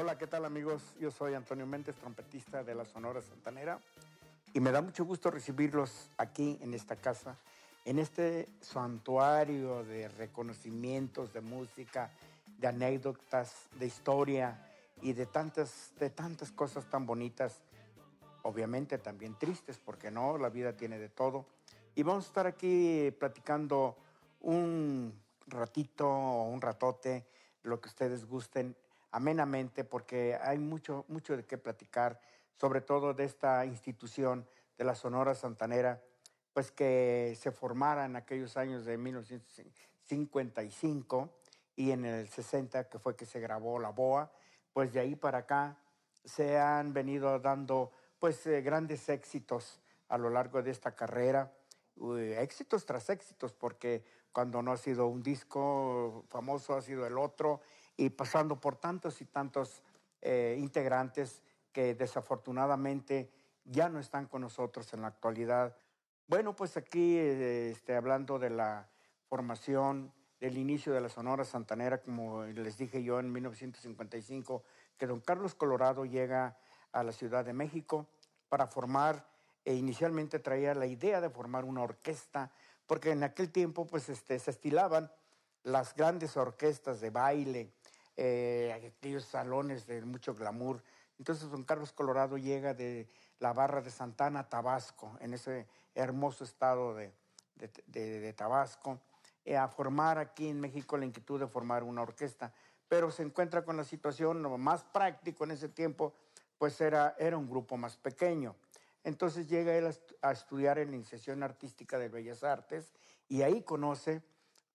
Hola, ¿qué tal amigos? Yo soy Antonio Méndez, trompetista de la Sonora Santanera, y me da mucho gusto recibirlos aquí en esta casa, en este santuario de reconocimientos, de música, de anécdotas, de historia y de tantas, de tantas cosas tan bonitas, obviamente también tristes, porque no, la vida tiene de todo. Y vamos a estar aquí platicando un ratito o un ratote, lo que ustedes gusten, amenamente porque hay mucho, mucho de qué platicar, sobre todo de esta institución de la Sonora Santanera, pues que se formara en aquellos años de 1955 y en el 60 que fue que se grabó La Boa, pues de ahí para acá se han venido dando pues eh, grandes éxitos a lo largo de esta carrera, éxitos tras éxitos, porque cuando no ha sido un disco famoso ha sido el otro y pasando por tantos y tantos eh, integrantes que desafortunadamente ya no están con nosotros en la actualidad. Bueno, pues aquí eh, este, hablando de la formación del inicio de la Sonora Santanera, como les dije yo en 1955, que don Carlos Colorado llega a la Ciudad de México para formar, e inicialmente traía la idea de formar una orquesta, porque en aquel tiempo pues, este, se estilaban las grandes orquestas de baile, eh, aquellos salones de mucho glamour. Entonces don Carlos Colorado llega de la barra de Santana Tabasco, en ese hermoso estado de, de, Tabasco, eh, a formar aquí en México la inquietud de formar una orquesta. Pero se encuentra con la situación más práctica en ese tiempo, pues era, era un grupo más pequeño. Entonces llega él a, estudiar en la iniciación artística de Bellas Artes y ahí conoce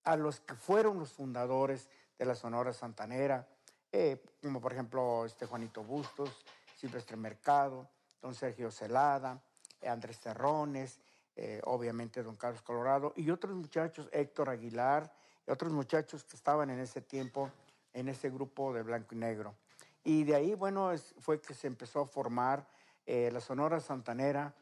a los que fueron los fundadores de la Sonora Santanera, eh, como por ejemplo este Juanito Bustos, Silvestre Mercado, don Sergio Celada, eh, Andrés Cerrones eh, obviamente don Carlos Colorado, y otros muchachos, Héctor Aguilar, y otros muchachos que estaban en ese tiempo en ese grupo de blanco y negro. Y de ahí, bueno, fue que se empezó a formar la Sonora Santanera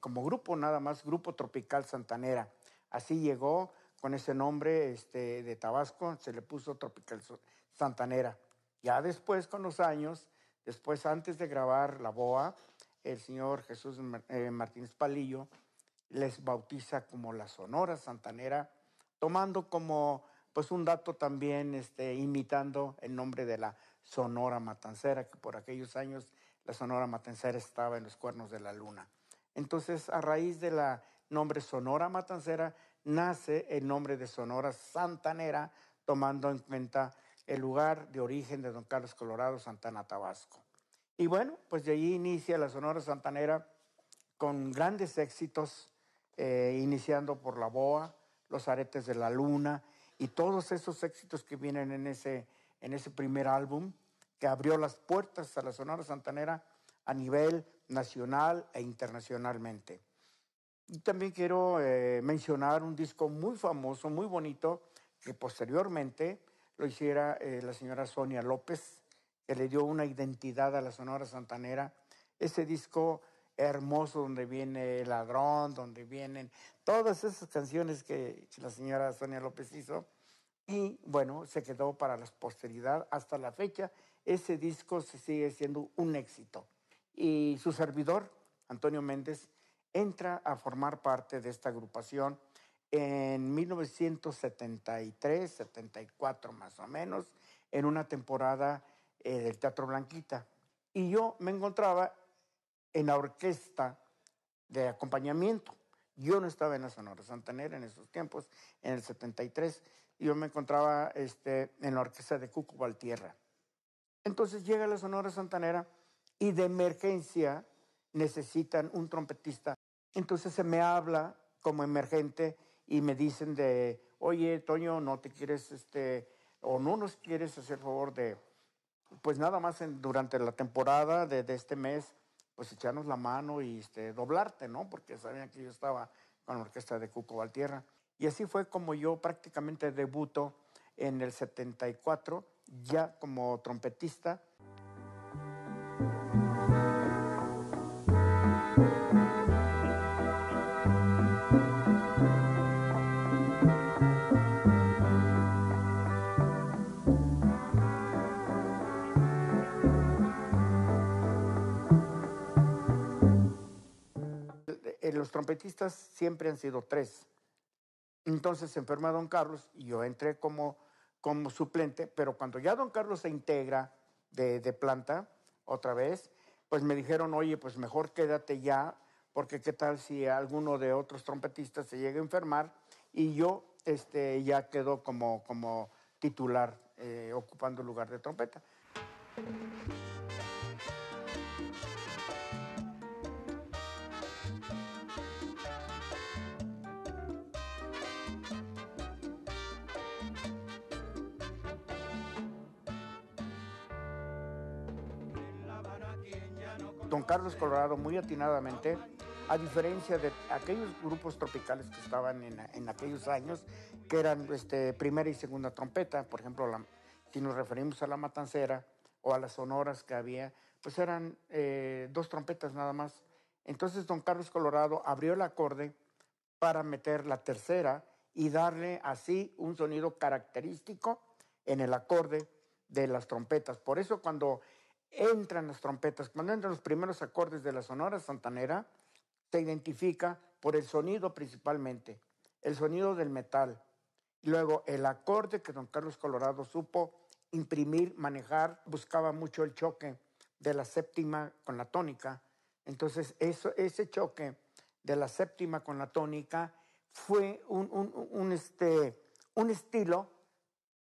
como grupo, nada más, Grupo Tropical Santanera. Así llegó con ese nombre este, de Tabasco, se le puso Tropical Santanera. Ya después, con los años, después antes de grabar La Boa, el señor Jesús eh, Martínez Palillo les bautiza como la Sonora Santanera, tomando como pues un dato también este, imitando el nombre de la Sonora Matancera, que por aquellos años la Sonora Matancera estaba en los cuernos de la luna. Entonces, a raíz de la nombre Sonora Matancera, nace el nombre de Sonora Santanera, tomando en cuenta el lugar de origen de Don Carlos Colorado, Santana, Tabasco. Y bueno, pues de allí inicia la Sonora Santanera con grandes éxitos, eh, iniciando por la boa, los aretes de la luna y todos esos éxitos que vienen en ese, en ese primer álbum que abrió las puertas a la Sonora Santanera a nivel nacional e internacionalmente también quiero eh, mencionar un disco muy famoso, muy bonito, que posteriormente lo hiciera eh, la señora Sonia López, que le dio una identidad a la Sonora Santanera. Ese disco hermoso donde viene El Ladrón, donde vienen todas esas canciones que la señora Sonia López hizo. Y bueno, se quedó para la posteridad hasta la fecha. Ese disco se sigue siendo un éxito. Y su servidor, Antonio Méndez, entra a formar parte de esta agrupación en 1973, 74 más o menos, en una temporada eh, del Teatro Blanquita. Y yo me encontraba en la orquesta de acompañamiento. Yo no estaba en la Sonora Santanera en esos tiempos, en el 73. Yo me encontraba este, en la orquesta de Cuco Valtierra. Entonces llega la Sonora Santanera y de emergencia necesitan un trompetista entonces se me habla como emergente y me dicen de, oye, Toño, no te quieres, este, o no nos quieres hacer favor de, pues nada más durante la temporada de, este mes, pues echarnos la mano y este, doblarte, ¿no? Porque sabían que yo estaba con la orquesta de Cuco Valtierra. Y así fue como yo prácticamente debuto en el 74, ya como trompetista. los trompetistas siempre han sido tres. Entonces se enferma don Carlos y yo entré como, como suplente, pero cuando ya don Carlos se integra de, planta otra vez, pues me dijeron, oye, pues mejor quédate ya, porque qué tal si alguno de otros trompetistas se llega a enfermar y yo este, ya quedo como, como titular eh, ocupando el lugar de trompeta. Carlos, Colorado, muy atinadamente, a diferencia de aquellos grupos tropicales que estaban en, aquellos años, que eran este, primera y segunda trompeta, por ejemplo, la, si nos referimos a la matancera o a las sonoras que había, pues eran eh, dos trompetas nada más. Entonces don Carlos Colorado abrió el acorde para meter la tercera y darle así un sonido característico en el acorde de las trompetas. Por eso cuando entran las trompetas. Cuando entran los primeros acordes de la Sonora Santanera, se identifica por el sonido principalmente, el sonido del metal. Luego, el acorde que don Carlos Colorado supo imprimir, manejar, buscaba mucho el choque de la séptima con la tónica. Entonces, eso, ese choque de la séptima con la tónica fue un, un, este, un estilo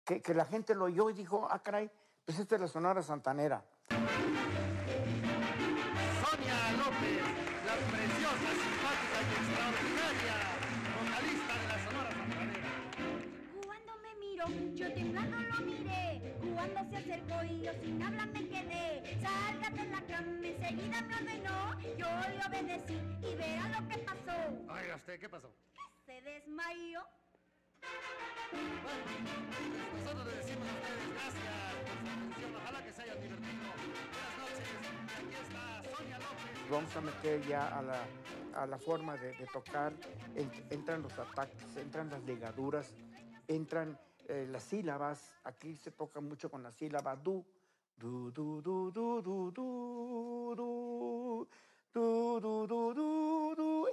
que, que, la gente lo oyó y dijo, ah, caray, pues esta es la Sonora Santanera. Sonia López, la preciosas, simpática y extraordinarias vocalista de la Sonora Santanera. Cuando me miro, yo temblando lo miré. Cuando se acercó y yo sin habla me quedé. Sálgate en la cama, enseguida me ordenó. Yo le obedecí y vea lo que pasó. Ay usted, ¿qué pasó? Que se desmayó. Bueno, nosotros le decimos a ustedes gracias por su atención. Ojalá que se hayan divertido. Buenas noches. Aquí está Sonia López. Vamos a meter ya a la, a la forma de, de tocar. Entran los ataques, entran las ligaduras, entran eh, las sílabas. Aquí se toca mucho con la sílaba du. Du, du, du, du, du, du, du, du, du, du, du.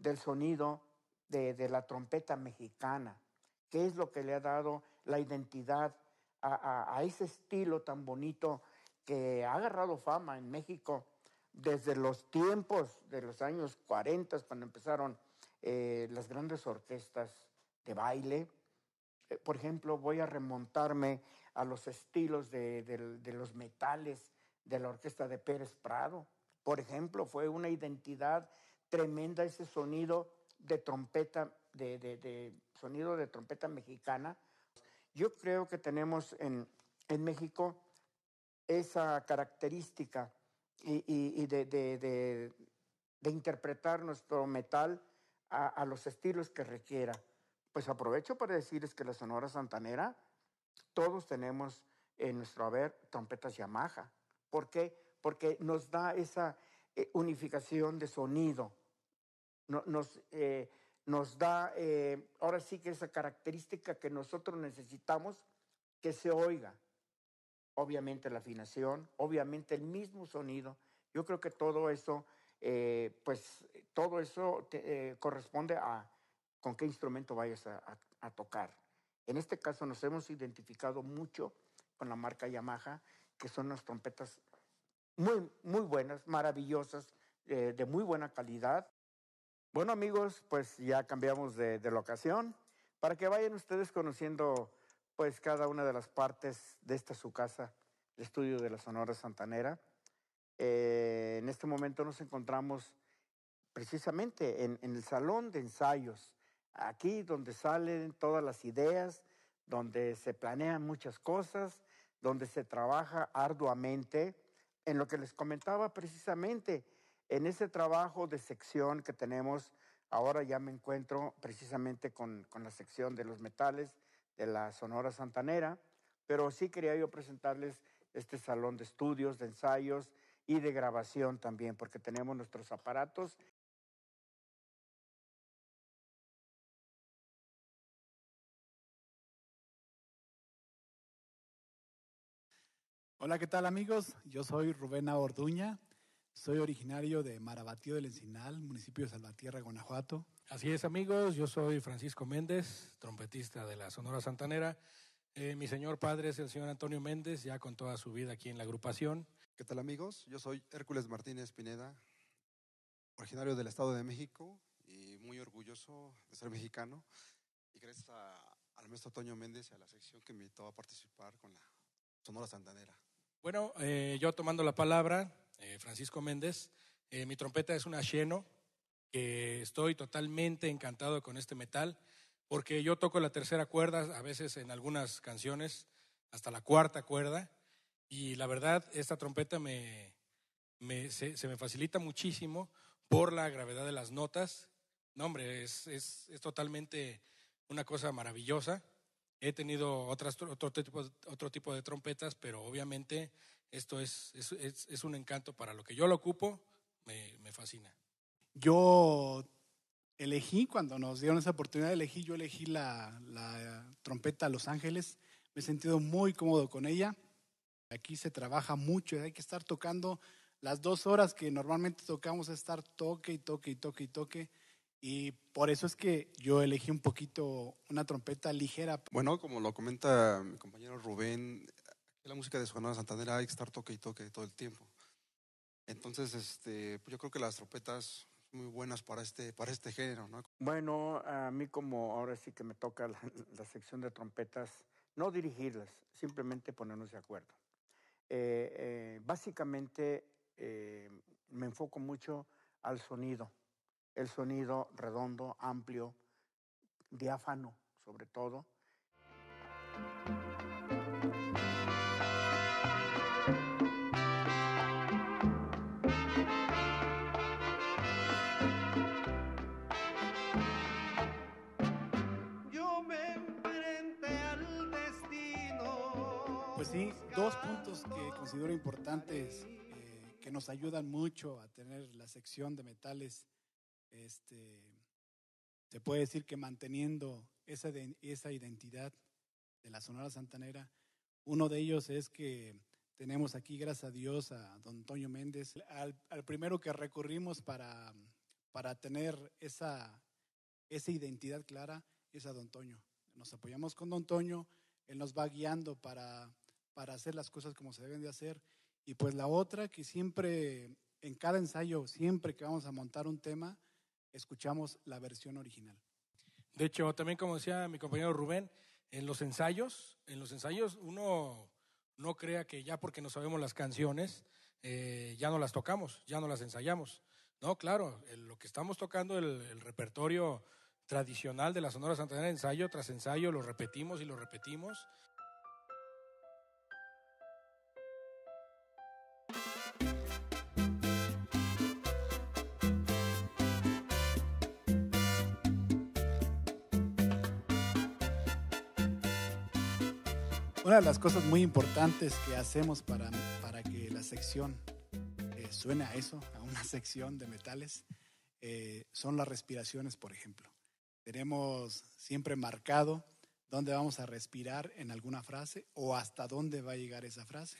del sonido de, la trompeta mexicana, que es lo que le ha dado la identidad a, ese estilo tan bonito que ha agarrado fama en México desde los tiempos de los años 40, cuando empezaron eh, las grandes orquestas de baile. Eh, por ejemplo, voy a remontarme a los estilos de, los metales de la orquesta de Pérez Prado. Por ejemplo, fue una identidad tremenda ese sonido de trompeta, de, sonido de trompeta mexicana. Yo creo que tenemos en, México esa característica y, de, interpretar nuestro metal a, a los estilos que requiera. Pues aprovecho para decirles que la Sonora Santanera, todos tenemos en nuestro haber trompetas Yamaha. ¿Por qué? Porque nos da esa eh, unificación de sonido nos, eh, nos da eh, ahora sí que esa característica que nosotros necesitamos que se oiga. Obviamente la afinación, obviamente el mismo sonido. Yo creo que todo eso, eh, pues todo eso corresponde a con qué instrumento vayas a, tocar. En este caso nos hemos identificado mucho con la marca Yamaha, que son unas trompetas muy, muy buenas, maravillosas, de muy buena calidad, bueno amigos, pues ya cambiamos de, de, locación para que vayan ustedes conociendo pues cada una de las partes de esta su casa, el estudio de la Sonora Santanera. Eh, en este momento nos encontramos precisamente en el salón de ensayos, aquí donde salen todas las ideas, donde se planean muchas cosas, donde se trabaja arduamente en lo que les comentaba precisamente en ese trabajo de sección que tenemos, ahora ya me encuentro precisamente con, la sección de los metales de la Sonora Santanera, pero sí quería yo presentarles este salón de estudios, de ensayos y de grabación también, porque tenemos nuestros aparatos Hola, ¿qué tal amigos? Yo soy Rubena Orduña, soy originario de Marabatío del Encinal, municipio de Salvatierra, Guanajuato. Así es, amigos. Yo soy Francisco Méndez, trompetista de la Sonora Santanera. Eh, mi señor padre es el señor Antonio Méndez, ya con toda su vida aquí en la agrupación. ¿Qué tal, amigos? Yo soy Hércules Martínez Pineda, originario del Estado de México y muy orgulloso de ser mexicano. Y gracias a, al maestro Antonio Méndez y a la sección que me invitó a participar con la Sonora Santanera. Bueno, eh, yo tomando la palabra, eh, Francisco Méndez. Eh, mi trompeta es una lleno. que estoy totalmente encantado con este metal, porque yo toco la tercera cuerda, a veces en algunas canciones, hasta la cuarta cuerda, y la verdad, esta trompeta se, me facilita muchísimo por la gravedad de las notas. No, hombre, es, totalmente una cosa maravillosa. He tenido otro tipo de trompetas, pero obviamente esto es, es, es, un encanto para lo que yo lo ocupo, me, me, fascina. Yo elegí, cuando nos dieron esa oportunidad, elegí, yo elegí la, la trompeta Los Ángeles, me he sentido muy cómodo con ella. Aquí se trabaja mucho, hay que estar tocando las dos horas que normalmente tocamos, estar toque y toque y toque y toque. Y por eso es que yo elegí un poquito una trompeta ligera. Bueno, como lo comenta mi compañero Rubén, la música de Sonora Santander hay que estar toque y toque todo el tiempo. Entonces, este, pues yo creo que las trompetas muy buenas para este, para este género, ¿no? Bueno, a mí como ahora sí que me toca la, sección de trompetas, no dirigirlas, simplemente ponernos de acuerdo. Eh, eh, básicamente eh, me enfoco mucho al sonido, el sonido redondo, amplio, diáfano sobre todo. sí, dos puntos que considero importantes eh, que nos ayudan mucho a tener la sección de metales. Este, se puede decir que manteniendo esa, de, esa identidad de la Sonora Santanera, uno de ellos es que tenemos aquí, gracias a Dios, a don Toño Méndez, al, al primero que recurrimos para, para tener esa, esa identidad clara, es a don Toño. Nos apoyamos con don Toño, él nos va guiando para para hacer las cosas como se deben de hacer. Y pues la otra, que siempre, en cada ensayo, siempre que vamos a montar un tema, escuchamos la versión original. De hecho, también como decía mi compañero Rubén, en los ensayos, en los ensayos uno no crea que ya porque no sabemos las canciones, eh, ya no las tocamos, ya no las ensayamos. No, claro, lo que estamos tocando, el, repertorio tradicional de la Sonora Santanera, ensayo tras ensayo, lo repetimos y lo repetimos Una de las cosas muy importantes que hacemos para, para que la sección eh, suene a eso, a una sección de metales, eh, son las respiraciones, por ejemplo. Tenemos siempre marcado dónde vamos a respirar en alguna frase o hasta dónde va a llegar esa frase.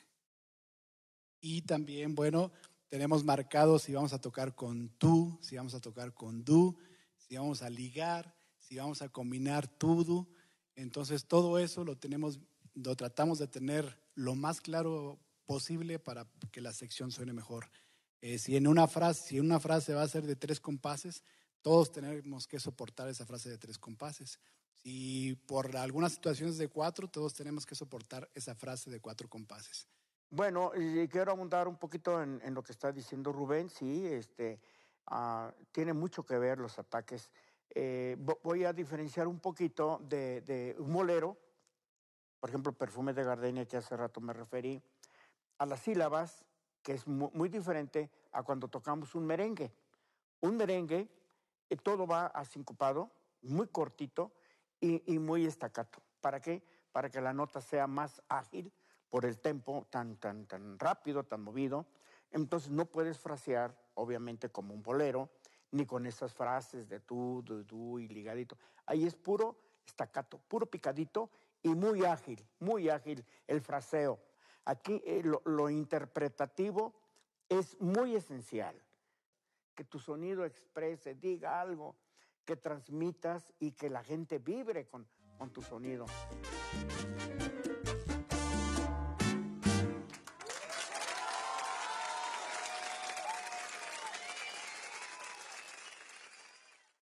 Y también, bueno, tenemos marcado si vamos a tocar con tú, si vamos a tocar con du, si vamos a ligar, si vamos a combinar tú, Entonces todo eso lo tenemos lo tratamos de tener lo más claro posible para que la sección suene mejor. Eh, si, en una frase, si una frase va a ser de tres compases, todos tenemos que soportar esa frase de tres compases. Si por algunas situaciones de cuatro, todos tenemos que soportar esa frase de cuatro compases. Bueno, y quiero abundar un poquito en, lo que está diciendo Rubén. Sí, este, ah, tiene mucho que ver los ataques. Eh, voy a diferenciar un poquito de, de un molero por ejemplo, Perfume de gardenia que hace rato me referí, a las sílabas, que es muy, diferente a cuando tocamos un merengue. Un merengue, eh, todo va a sincopado, muy cortito y, muy estacato. ¿Para qué? Para que la nota sea más ágil por el tempo tan, tan, tan rápido, tan movido. Entonces no puedes frasear, obviamente, como un bolero, ni con esas frases de tú, de tú y ligadito. Ahí es puro estacato, puro picadito y muy ágil, muy ágil el fraseo. Aquí eh, lo, interpretativo es muy esencial. Que tu sonido exprese, diga algo, que transmitas y que la gente vibre con, con tu sonido.